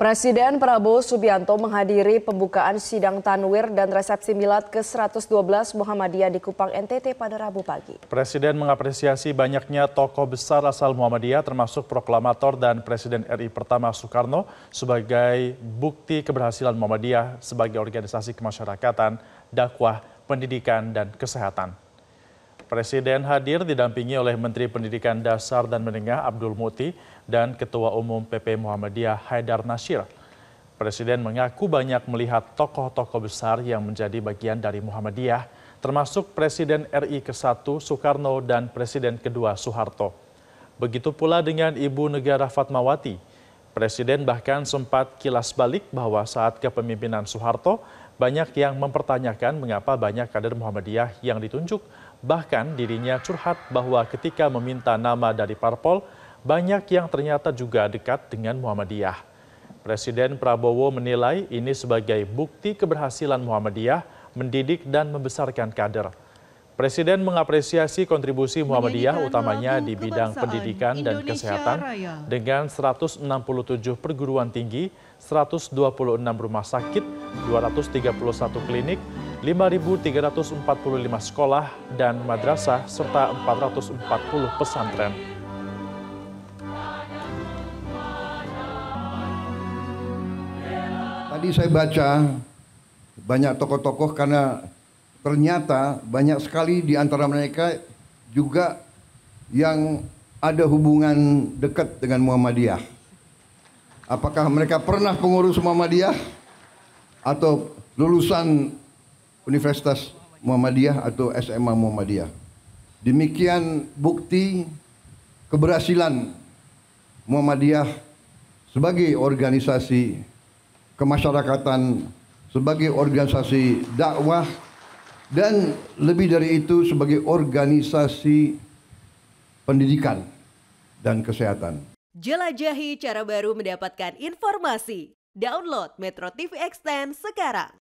Presiden Prabowo Subianto menghadiri pembukaan sidang Tanwir dan resepsi milad ke-112 Muhammadiyah di Kupang NTT pada Rabu pagi. Presiden mengapresiasi banyaknya tokoh besar asal Muhammadiyah termasuk proklamator dan Presiden RI pertama Soekarno sebagai bukti keberhasilan Muhammadiyah sebagai organisasi kemasyarakatan, dakwah, pendidikan, dan kesehatan. Presiden hadir didampingi oleh Menteri Pendidikan Dasar dan Menengah Abdul Muti dan Ketua Umum PP Muhammadiyah Haidar Nasir. Presiden mengaku banyak melihat tokoh-tokoh besar yang menjadi bagian dari Muhammadiyah, termasuk Presiden RI ke-1 Soekarno dan Presiden kedua Soeharto. Begitu pula dengan Ibu Negara Fatmawati Presiden bahkan sempat kilas balik bahwa saat kepemimpinan Soeharto, banyak yang mempertanyakan mengapa banyak kader Muhammadiyah yang ditunjuk. Bahkan dirinya curhat bahwa ketika meminta nama dari parpol, banyak yang ternyata juga dekat dengan Muhammadiyah. Presiden Prabowo menilai ini sebagai bukti keberhasilan Muhammadiyah mendidik dan membesarkan kader. Presiden mengapresiasi kontribusi Muhammadiyah utamanya di bidang pendidikan dan kesehatan dengan 167 perguruan tinggi, 126 rumah sakit, 231 klinik, 5.345 sekolah dan madrasah serta 440 pesantren. Tadi saya baca banyak tokoh-tokoh karena ternyata banyak sekali di antara mereka juga yang ada hubungan dekat dengan Muhammadiyah. Apakah mereka pernah pengurus Muhammadiyah atau lulusan Universitas Muhammadiyah atau SMA Muhammadiyah. Demikian bukti keberhasilan Muhammadiyah sebagai organisasi kemasyarakatan, sebagai organisasi dakwah dan lebih dari itu sebagai organisasi pendidikan dan kesehatan. Jelajahi cara baru mendapatkan informasi. Download Metro TV Extend sekarang.